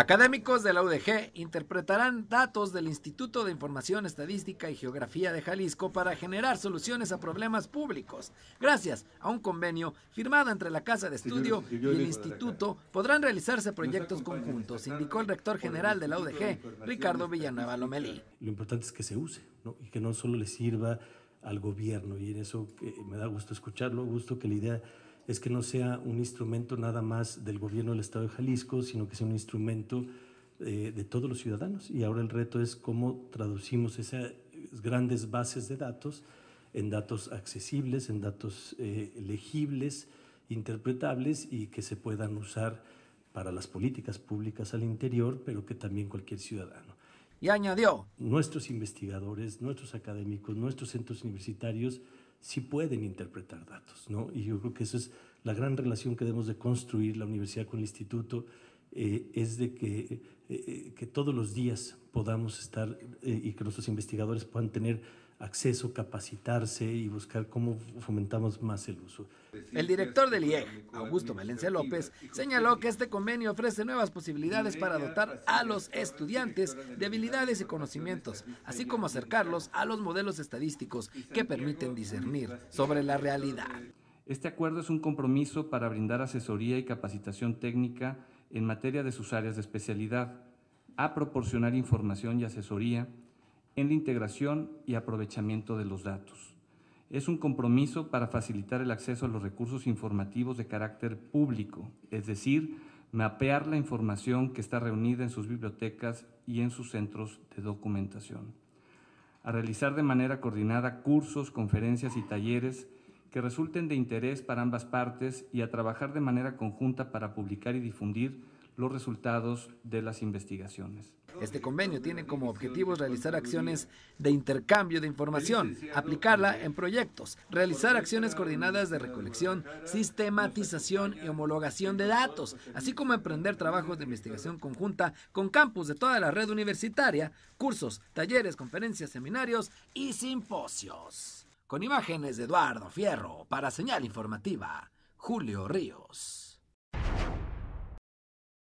Académicos de la UDG interpretarán datos del Instituto de Información Estadística y Geografía de Jalisco para generar soluciones a problemas públicos. Gracias a un convenio firmado entre la Casa de Estudio y el Instituto, podrán realizarse proyectos conjuntos, indicó el rector general de la UDG, Ricardo Villanueva Lomelí. Lo importante es que se use y que no solo le sirva al gobierno, y en eso eh, me da gusto escucharlo, gusto que la idea es que no sea un instrumento nada más del gobierno del Estado de Jalisco, sino que sea un instrumento eh, de todos los ciudadanos. Y ahora el reto es cómo traducimos esas grandes bases de datos en datos accesibles, en datos eh, legibles, interpretables y que se puedan usar para las políticas públicas al interior, pero que también cualquier ciudadano. Y añadió. Nuestros investigadores, nuestros académicos, nuestros centros universitarios si pueden interpretar datos, ¿no? Y yo creo que eso es la gran relación que debemos de construir la universidad con el instituto eh, es de eh, eh, que, todos los días podamos estar y que nuestros investigadores puedan tener acceso, capacitarse y buscar cómo fomentamos más el uso. El director del IEG, Augusto Valencia López, señaló que este convenio ofrece nuevas posibilidades para dotar a los estudiantes de habilidades y conocimientos, así como acercarlos a los modelos estadísticos que permiten discernir sobre la realidad. Este acuerdo es un compromiso para brindar asesoría y capacitación técnica en materia de sus áreas de especialidad, a proporcionar información y asesoría en la integración y aprovechamiento de los datos. Es un compromiso para facilitar el acceso a los recursos informativos de carácter público, es decir, mapear la información que está reunida en sus bibliotecas y en sus centros de documentación. A realizar de manera coordinada cursos, conferencias y talleres que resulten de interés para ambas partes y a trabajar de manera conjunta para publicar y difundir los resultados de las investigaciones. Este convenio tiene como objetivos realizar acciones de intercambio de información, aplicarla en proyectos, realizar acciones coordinadas de recolección, sistematización y homologación de datos, así como emprender trabajos de investigación conjunta con campus de toda la red universitaria, cursos, talleres, conferencias, seminarios y simposios. Con imágenes de Eduardo Fierro para Señal Informativa, Julio Ríos.